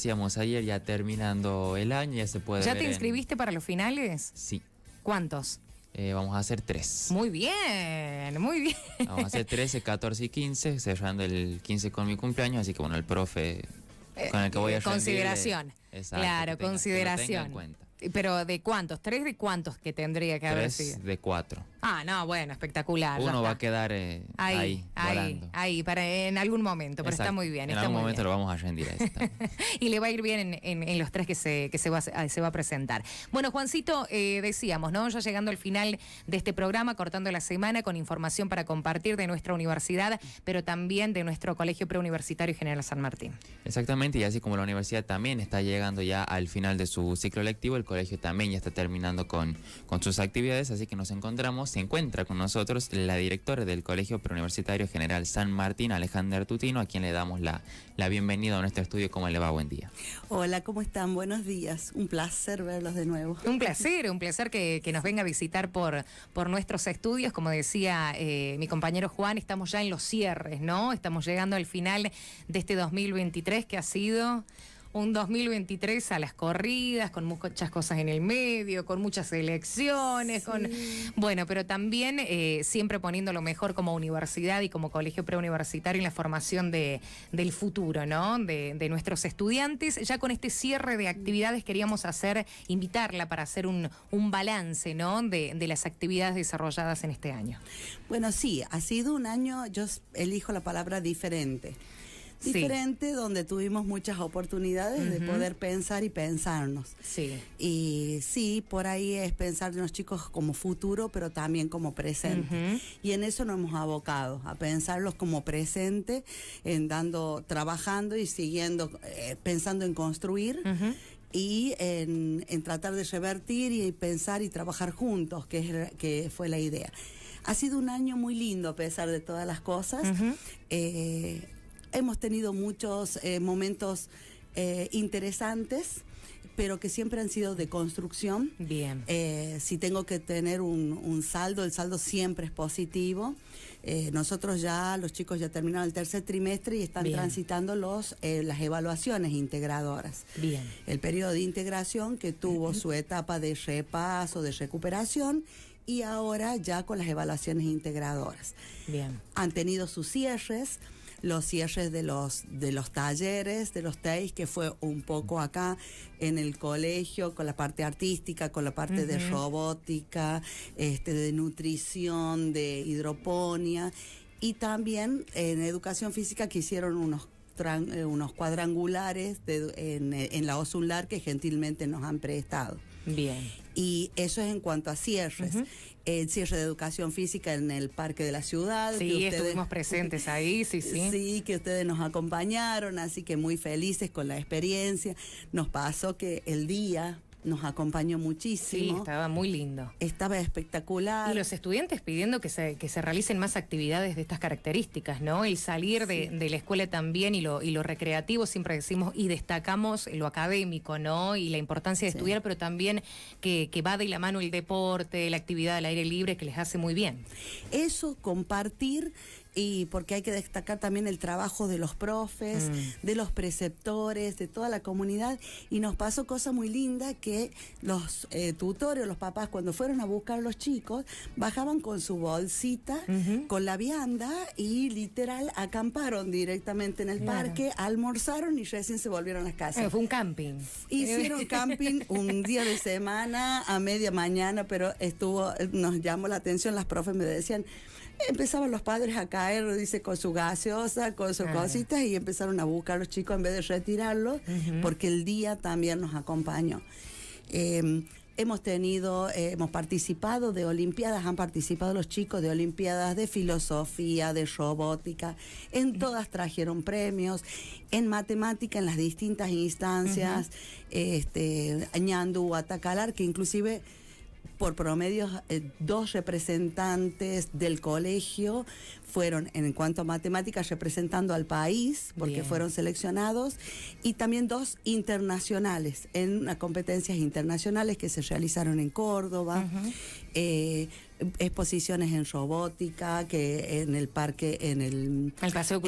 Decíamos ayer ya terminando el año, ya se puede. ¿Ya te inscribiste para los finales? Sí. ¿Cuántos? Eh, vamos a hacer tres. Muy bien, muy bien. Vamos a hacer 13, 14 y 15, cerrando el 15 con mi cumpleaños, así que bueno, el profe eh, con el que voy a... Eh, consideración. exacto, claro, consideración. Que en cuenta. Pero ¿de cuántos? ¿Tres de cuántos que tendría que haber sido? Tres de cuatro. Ah, no, bueno, espectacular. Uno va a quedar eh, ahí, ahí, ahí, ahí, para, en algún momento, pero está muy bien. En algún momento lo vamos a rendir a y le va a ir bien en, los tres que, se, que se, va, a presentar. Bueno, Juancito, eh, decíamos, ¿no? Ya llegando al final de este programa, cortando la semana con información para compartir de nuestra universidad, pero también de nuestro Colegio Preuniversitario General San Martín. Exactamente, y así como la universidad también está llegando ya al final de su ciclo lectivo, el colegio también ya está terminando con, con sus actividades, así que nos encontramos, se encuentra con nosotros la directora del Colegio Preuniversitario General San Martín, Alejandra Tutino, a quien le damos la, la bienvenida a nuestro estudio. ¿Cómo le va? Buen día. Hola, ¿cómo están? Buenos días. Un placer verlos de nuevo. Un placer, un placer que, nos venga a visitar por, por nuestros estudios. Como decía eh, mi compañero Juan, estamos ya en los cierres, ¿no? Estamos llegando al final de este 2023 que ha sido un 2023 a las corridas, con muchas cosas en el medio, con muchas elecciones, con bueno, pero también eh, siempre poniendo lo mejor como universidad y como colegio preuniversitario en la formación del futuro, ¿no? De, nuestros estudiantes. Ya con este cierre de actividades queríamos hacer, invitarla para hacer un, balance, ¿no? de las actividades desarrolladas en este año. Bueno, sí, ha sido un año, yo elijo la palabra diferente diferente donde tuvimos muchas oportunidades de poder pensar y pensarnos. Sí. Y sí, por ahí es pensar de los chicos como futuro, pero también como presente. Y en eso nos hemos abocado, a pensarlos como presente, en dando, trabajando y siguiendo, eh, pensando en construir. y en, en, tratar de revertir y pensar y trabajar juntos, que, es, que fue la idea. Ha sido un año muy lindo a pesar de todas las cosas hemos tenido muchos eh, momentos eh, interesantes pero que siempre han sido de construcción. Bien. Eh, si tengo que tener un, saldo, el saldo siempre es positivo. nosotros ya, los chicos ya terminaron el tercer trimestre y están transitando los, las evaluaciones integradoras. Bien. El periodo de integración que tuvo su etapa de repaso, de recuperación y ahora ya con las evaluaciones integradoras. Bien. Han tenido sus cierres los cierres de los, de los talleres, de los TEIS, que fue un poco acá en el colegio, con la parte artística, con la parte de robótica, este, de nutrición, de hidroponía, y también en educación física que hicieron unos eh, unos cuadrangulares en, en, la Osular que gentilmente nos han prestado. Bien. Y eso es en cuanto a cierres. El eh, cierre de educación física en el Parque de la Ciudad. Sí, estuvimos presentes ahí, sí, sí. Sí, que ustedes nos acompañaron, así que muy felices con la experiencia. Nos pasó que el día nos acompañó muchísimo. Sí, estaba muy lindo. Estaba espectacular. Y los estudiantes pidiendo que se, que se realicen más actividades de estas características, ¿no? El salir de, la escuela también y lo, y lo recreativo, siempre decimos y destacamos lo académico, ¿no? Y la importancia de estudiar, pero también que, que va de la mano el deporte, la actividad al aire libre, que les hace muy bien. Eso, compartir y porque hay que destacar también el trabajo de los profes, mm. de los preceptores, de toda la comunidad. Y nos pasó cosa muy linda que los eh, tutores, los papás, cuando fueron a buscar a los chicos, bajaban con su bolsita, con la vianda y literal acamparon directamente en el parque, almorzaron y recién se volvieron a las casas. Eh, fue un camping. Hicieron camping un día de semana a media mañana, pero estuvo, nos llamó la atención, las profes me decían, empezaban los padres a caer, dice, con su gaseosa, con sus cositas, y empezaron a buscar a los chicos en vez de retirarlos, porque el día también nos acompañó. Em, hemos tenido, eh, hemos participado de olimpiadas, han participado los chicos de olimpiadas de filosofía, de robótica, en todas trajeron premios, en matemática en las distintas instancias, este, Atacalar, que inclusive por promedio, eh, dos representantes del colegio fueron, en cuanto a matemáticas, representando al país, porque fueron seleccionados, y también dos internacionales, en competencias internacionales que se realizaron en Córdoba. Eh, exposiciones en robótica, que en el parque, en el, paseo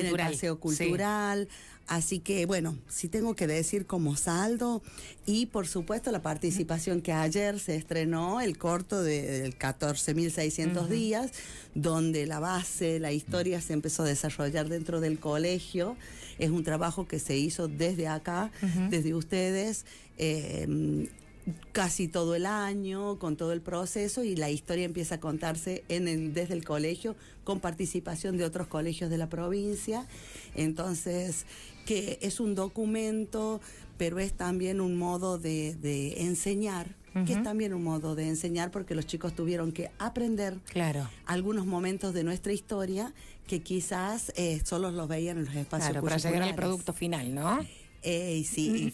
cultural, Así que bueno, sí tengo que decir como saldo y por supuesto la participación que ayer se estrenó, el corto de, del 14.600 días, donde la base, la historia se empezó a desarrollar dentro del colegio. Es un trabajo que se hizo desde acá, desde ustedes. Em, casi todo el año, con todo el proceso y la historia empieza a contarse en desde el colegio con participación de otros colegios de la provincia. Entonces, que es un documento, pero es también un modo de, enseñar, que es también un modo de enseñar porque los chicos tuvieron que aprender claro. algunos momentos de nuestra historia que quizás eh, solo los veían en los espacios Claro, para llegar al producto final, ¿no? y mm. sí,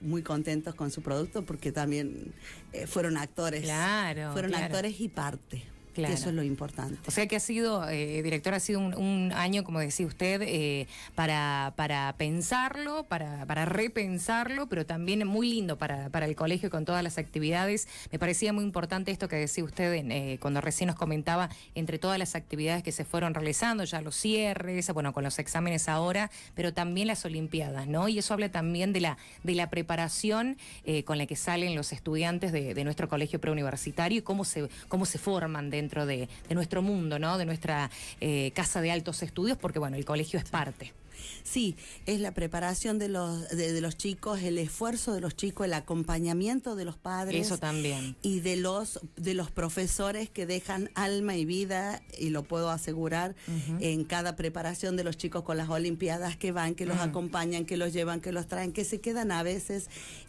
muy contentos con su producto porque también eh, fueron actores. Claro. Fueron actores y parte eso es lo importante. O sea que ha sido, eh, director, ha sido un, año, como decía usted, eh, para, para pensarlo, para, para repensarlo, pero también muy lindo para, el colegio con todas las actividades. Me parecía muy importante esto que decía usted eh, cuando recién nos comentaba entre todas las actividades que se fueron realizando, ya los cierres, bueno, con los exámenes ahora, pero también las Olimpiadas, ¿no? Y eso habla también de la, de la preparación con la que salen los estudiantes de, de nuestro colegio preuniversitario y cómo se, cómo se forman dentro dentro de, nuestro mundo, ¿no? De nuestra eh, casa de altos estudios, porque bueno, el colegio es parte. Sí, es la preparación de los, de, los chicos, el esfuerzo de los chicos, el acompañamiento de los padres. Eso también. Y de los, de los profesores que dejan alma y vida, y lo puedo asegurar, en cada preparación de los chicos con las Olimpiadas que van, que los mm. acompañan, que los llevan, que los traen, que se quedan a veces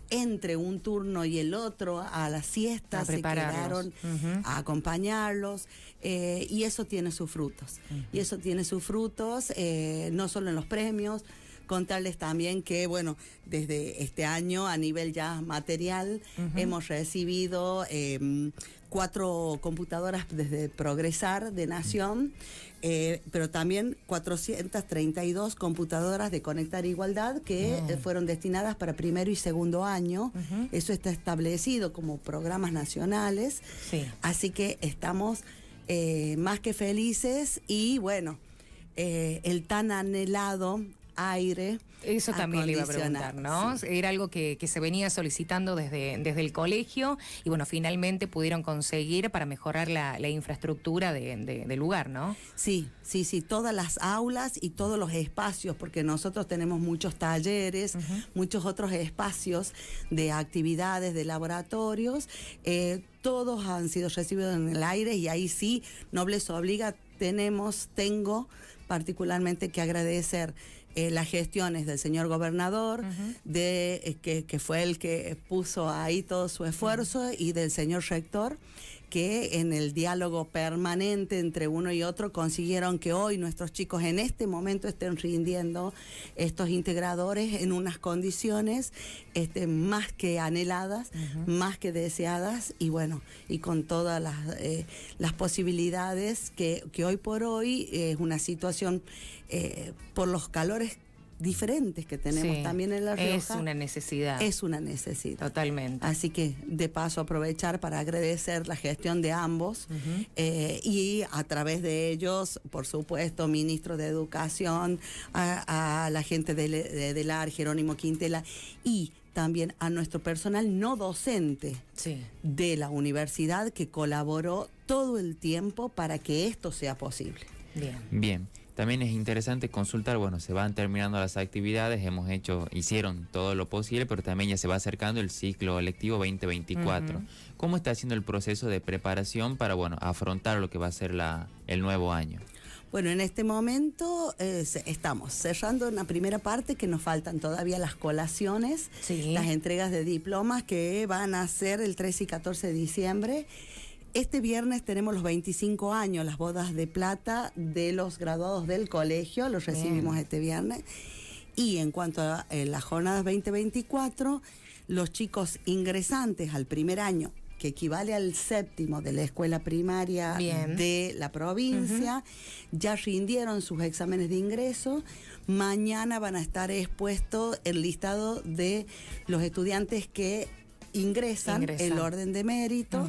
entre un turno y el otro, a la siesta, se quedaron a acompañarlos eh, y eso tiene sus frutos. Y eso tiene sus frutos eh, no solo en los premios, contarles también que, bueno, desde este año a nivel ya material hemos recibido em, cuatro computadoras desde Progresar de Nación, eh, pero también 432 computadoras de Conectar Igualdad que eh, mm. fueron destinadas para primero y segundo año. Eso está establecido como programas nacionales. Así que estamos eh, más que felices y bueno, el tan anhelado aire. Eso también le iba a preguntar, ¿no? Era algo que, se venía solicitando desde, desde el colegio y bueno, finalmente pudieron conseguir para mejorar la, infraestructura del lugar, ¿no? Sí, sí, sí, todas las aulas y todos los espacios, porque nosotros tenemos muchos talleres, muchos otros espacios de actividades, de laboratorios. Eh, todos han sido recibidos en el aire y ahí sí, Nobles Obliga, tenemos, tengo particularmente que agradecer eh, las gestiones del señor gobernador, de, eh, que, fue el que puso ahí todo su esfuerzo, y del señor rector, que en el diálogo permanente entre uno y otro consiguieron que hoy nuestros chicos en este momento estén rindiendo estos integradores en unas condiciones este, más que anheladas, más que deseadas y bueno, y con todas eh, las, posibilidades que, que, hoy por hoy es una situación eh, por los calores diferentes que tenemos también en La Rioja. Es una necesidad. Es una necesidad. Totalmente. Así que de paso aprovechar para agradecer la gestión de ambos eh, y a través de ellos, por supuesto, ministro de Educación, a, la gente de, de AR, Jerónimo Quintela, y también a nuestro personal no docente de la universidad que colaboró todo el tiempo para que esto sea posible. Bien. Bien. También es interesante consultar, bueno, se van terminando las actividades, hemos hecho, hicieron todo lo posible, pero también ya se va acercando el ciclo electivo 2024. ¿Cómo está haciendo el proceso de preparación para, bueno, afrontar lo que va a ser la, el nuevo año? Bueno, en este momento eh, estamos cerrando una primera parte que nos faltan todavía las colaciones, las entregas de diplomas que van a ser el 13 y 14 de diciembre este viernes tenemos los 25 años, las bodas de plata de los graduados del colegio, los recibimos este viernes. Y en cuanto a eh, las jornadas 2024, los chicos ingresantes al primer año, que equivale al séptimo de la escuela primaria de la provincia, ya rindieron sus exámenes de ingreso. Mañana van a estar expuestos el listado de los estudiantes que ingresan, el orden de mérito.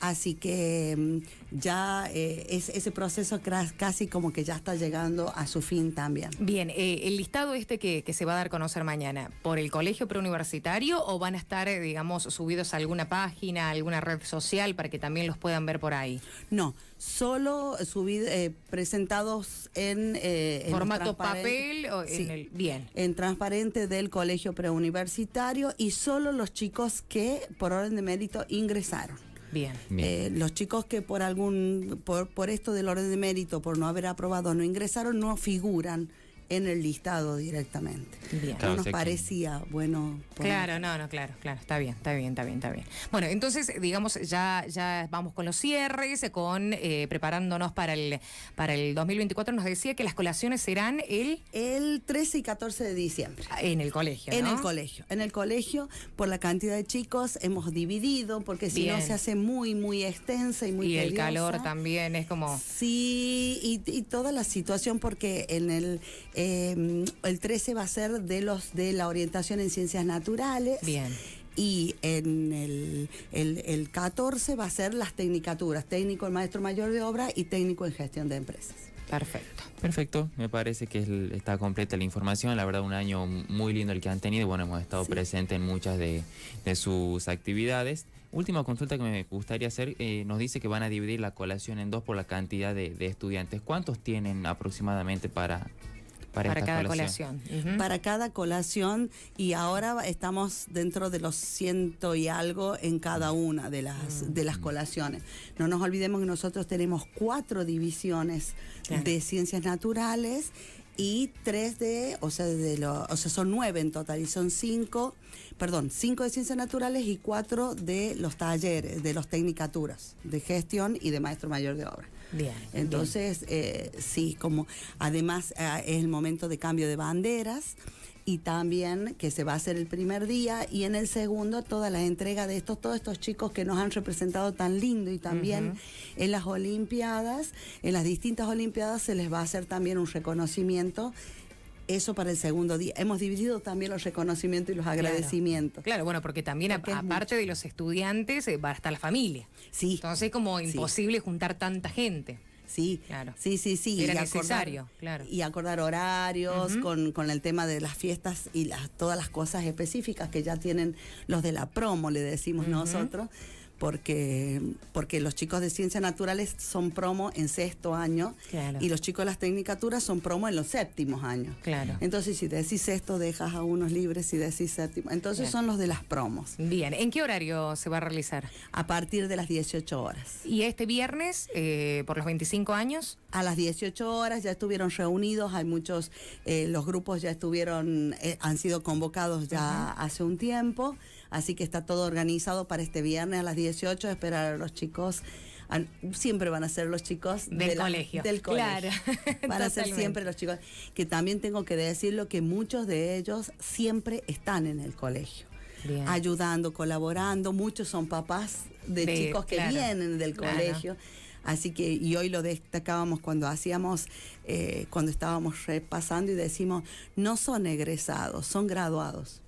Así que mm, ya eh, es, ese proceso casi como que ya está llegando a su fin también. Bien, eh, el listado este que, se va a dar a conocer mañana, ¿por el colegio preuniversitario o van a estar, eh, digamos, subidos a alguna página, alguna red social para que también los puedan ver por ahí? No, solo presentados en... Formato papel o Bien. En transparente del colegio preuniversitario y solo los chicos que por orden de mérito ingresaron. Bien. Eh, los chicos que por algún por, por esto del orden de mérito, por no haber aprobado, no ingresaron, no figuran en el listado directamente. no nos parecía bueno. Claro, no, no, claro, claro, está bien, está bien, está bien, está bien. Bueno, entonces, digamos, ya, ya vamos con los cierres, con eh, preparándonos para el, para el 2024. Nos decía que las colaciones serán el... El 13 y 14 de diciembre. Ah, en el colegio. En el colegio. En el colegio, por la cantidad de chicos, hemos dividido, porque si no se hace muy, muy extensa y muy... Y el calor también es como... Sí, y, y toda la situación, porque en el... Em, el 13 va a ser de los de la orientación en ciencias naturales. Bien y en el, 14 va a ser las tecnicaturas, técnico en maestro mayor de obra y técnico en gestión de empresas. Perfecto. Perfecto, me parece que está completa la información, la verdad un año muy lindo el que han tenido, bueno, hemos estado presentes en muchas de, sus actividades. Última consulta que me gustaría hacer, eh, nos dice que van a dividir la colación en dos por la cantidad de, de estudiantes. ¿Cuántos tienen aproximadamente para, para, cada colación. Para cada colación y ahora estamos dentro de los ciento y algo en cada una de las, mm. de las colaciones. No nos olvidemos que nosotros tenemos cuatro divisiones de ciencias naturales y tres de, o sea, de lo, o sea, son nueve en total y son cinco, perdón, cinco de ciencias naturales y cuatro de los talleres, de los tecnicaturas, de gestión y de maestro mayor de obra. Bien. Entonces, eh, sí, como además ah, es el momento de cambio de banderas y también que se va a hacer el primer día y en el segundo toda la entrega de estos todos estos chicos que nos han representado tan lindo y también en las olimpiadas, en las distintas olimpiadas se les va a hacer también un reconocimiento eso para el segundo día. Hemos dividido también los reconocimientos y los agradecimientos. Claro, bueno, porque también aparte de los estudiantes eh, va a estar la familia. Sí. Entonces como imposible juntar tanta gente. Sí, claro. sí, sí, sí. y acordar, claro. Y acordar horarios con, con, el tema de las fiestas y las, todas las cosas específicas que ya tienen los de la promo, le decimos nosotros porque, porque los chicos de ciencias naturales son promo en sexto año y los chicos de las tecnicaturas son promo en los séptimos años. Claro. Entonces, si decís sexto, dejas a unos libres, si decís séptimo. Entonces son los de las promos. Bien, ¿en qué horario se va a realizar? A partir de las 18 horas. ¿Y este viernes, eh, por los 25 años? A las 18 horas ya estuvieron reunidos, hay muchos, eh, los grupos ya estuvieron, eh, han sido convocados ya hace un tiempo. Así que está todo organizado para este viernes a las 18, esperar a los chicos ah, siempre van a ser los chicos del colegio. Del colegio. Claro. Van a ser siempre los chicos. Que también tengo que decirlo que muchos de ellos siempre están en el colegio. Ayudando, colaborando. Muchos son papás de, chicos que vienen del colegio. Así que, y hoy lo destacábamos cuando hacíamos, eh, cuando estábamos repasando y decimos, no son egresados, son graduados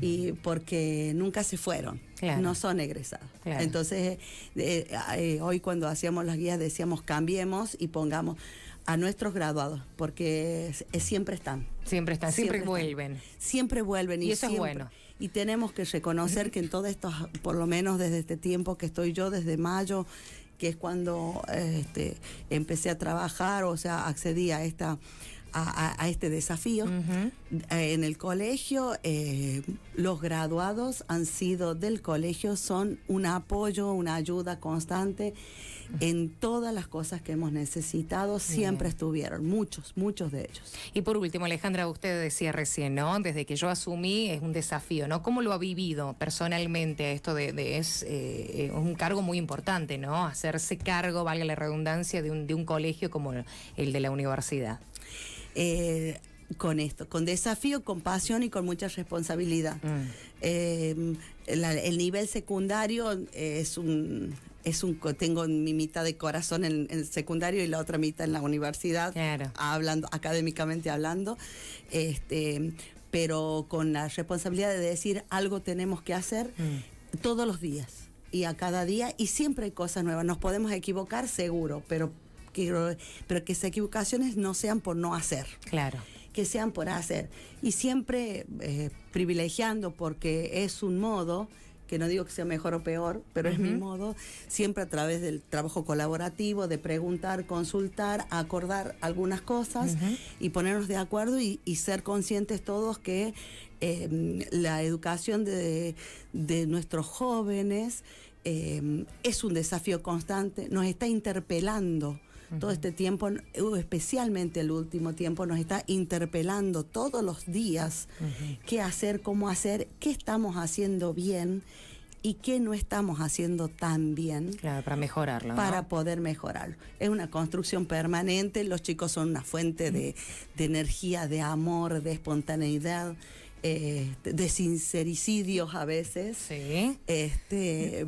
y porque nunca se fueron, no son egresados. Entonces, eh, eh, eh, hoy cuando hacíamos las guías decíamos cambiemos y pongamos a nuestros graduados, porque siempre están. Siempre están, siempre, vuelven. siempre vuelven. Y, eso es bueno. Y tenemos que reconocer que en todo esto, por lo menos desde este tiempo que estoy yo, desde mayo, que es cuando este, empecé a trabajar, o sea, accedí a esta a, este desafío. Eh, en el colegio, eh, los graduados han sido del colegio, son un apoyo, una ayuda constante en todas las cosas que hemos necesitado, siempre estuvieron, muchos, muchos de ellos. Y por último, Alejandra, usted decía recién, ¿no? Desde que yo asumí es un desafío, ¿no? ¿Cómo lo ha vivido personalmente esto de, es eh, un cargo muy importante, ¿no? Hacerse cargo, valga la redundancia, de un, de un colegio como el de la universidad. Eh, con esto, con desafío, con pasión y con mucha responsabilidad. Mm. Eh, el nivel secundario eh, es un es un tengo mi mitad de corazón en, el secundario y la otra mitad en la universidad, hablando académicamente hablando, este, pero con la responsabilidad de decir algo tenemos que hacer mm. todos los días y a cada día y siempre hay cosas nuevas. Nos podemos equivocar seguro, pero pero que esas equivocaciones no sean por no hacer. Claro. Que sean por hacer. Y siempre eh, privilegiando porque es un modo que no digo que sea mejor o peor, pero es mi modo, siempre a través del trabajo colaborativo, de preguntar, consultar, acordar algunas cosas y ponernos de acuerdo y, ser conscientes todos que em, la educación de, nuestros jóvenes em, es un desafío constante, nos está interpelando todo este tiempo, uh, especialmente el último tiempo, nos está interpelando todos los días qué hacer, cómo hacer, qué estamos haciendo bien y qué no estamos haciendo tan bien. para mejorarlo. Para poder mejorarlo. Es una construcción permanente, los chicos son una fuente de, energía, de amor, de espontaneidad. Este, de sincericidios a veces, sí. este,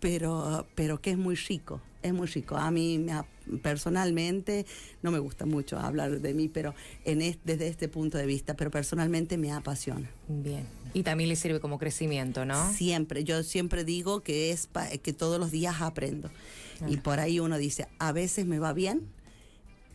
pero, pero que es muy rico es muy rico. A mí me, personalmente, no me gusta mucho hablar de mí, pero en desde este punto de vista, pero personalmente me apasiona. Bien. Y también le sirve como crecimiento, ¿no? Siempre. Yo siempre digo que es que todos los días aprendo. Y por ahí uno dice, a veces me va bien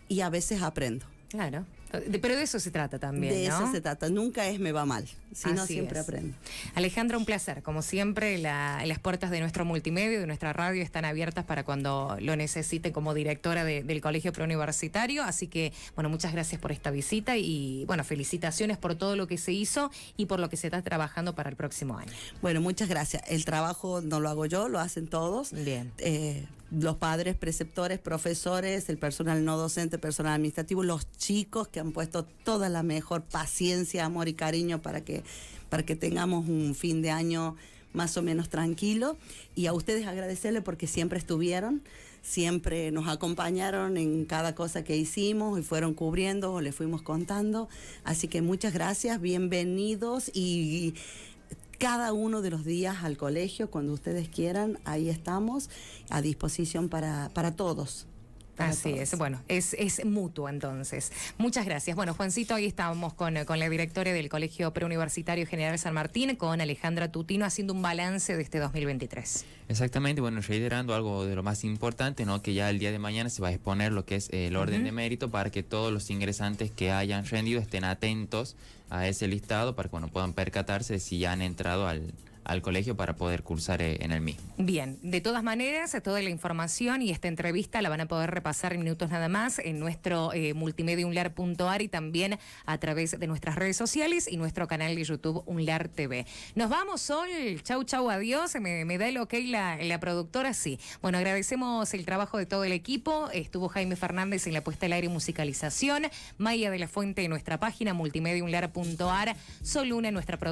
y a veces aprendo. Claro. Pero de eso se trata también. De eso se trata. Nunca es me va mal, sino siempre aprendo. Alejandra, un placer. Como siempre, las puertas de nuestro multimedia, de nuestra radio, están abiertas para cuando lo necesite como directora del Colegio Preuniversitario. Así que, bueno, muchas gracias por esta visita y, bueno, felicitaciones por todo lo que se hizo y por lo que se está trabajando para el próximo año. Bueno, muchas gracias. El trabajo no lo hago yo, lo hacen todos. Bien. Eh, los padres, preceptores, profesores, el personal no docente, personal administrativo, los chicos que han puesto toda la mejor paciencia, amor y cariño para que, para que tengamos un fin de año más o menos tranquilo. Y a ustedes agradecerle porque siempre estuvieron, siempre nos acompañaron en cada cosa que hicimos y fueron cubriendo o les fuimos contando. Así que muchas gracias, bienvenidos y cada uno de los días al colegio, cuando ustedes quieran, ahí estamos a disposición para, para todos. Así es, bueno, es, mutuo entonces. Muchas gracias. Bueno, Juancito, ahí estábamos con, la directora del Colegio Preuniversitario General San Martín, con Alejandra Tutino, haciendo un balance de este 2023. Exactamente, bueno, reiterando algo de lo más importante, ¿no? Que ya el día de mañana se va a exponer lo que es el orden de mérito para que todos los ingresantes que hayan rendido estén atentos a ese listado para que bueno, puedan percatarse si ya han entrado al, al colegio para poder cursar eh, en el mismo. Bien, de todas maneras, toda la información y esta entrevista la van a poder repasar en minutos nada más en nuestro eh, multimediaunlar.ar y también a través de nuestras redes sociales y nuestro canal de YouTube Unlar TV. Nos vamos, Sol. Chau, chau, adiós. Me, da el ok la, productora, sí. Bueno, agradecemos el trabajo de todo el equipo. Estuvo Jaime Fernández en la puesta al aire y musicalización. Maya de la Fuente en nuestra página multimediaunlar.ar. Sol Luna en nuestra producción.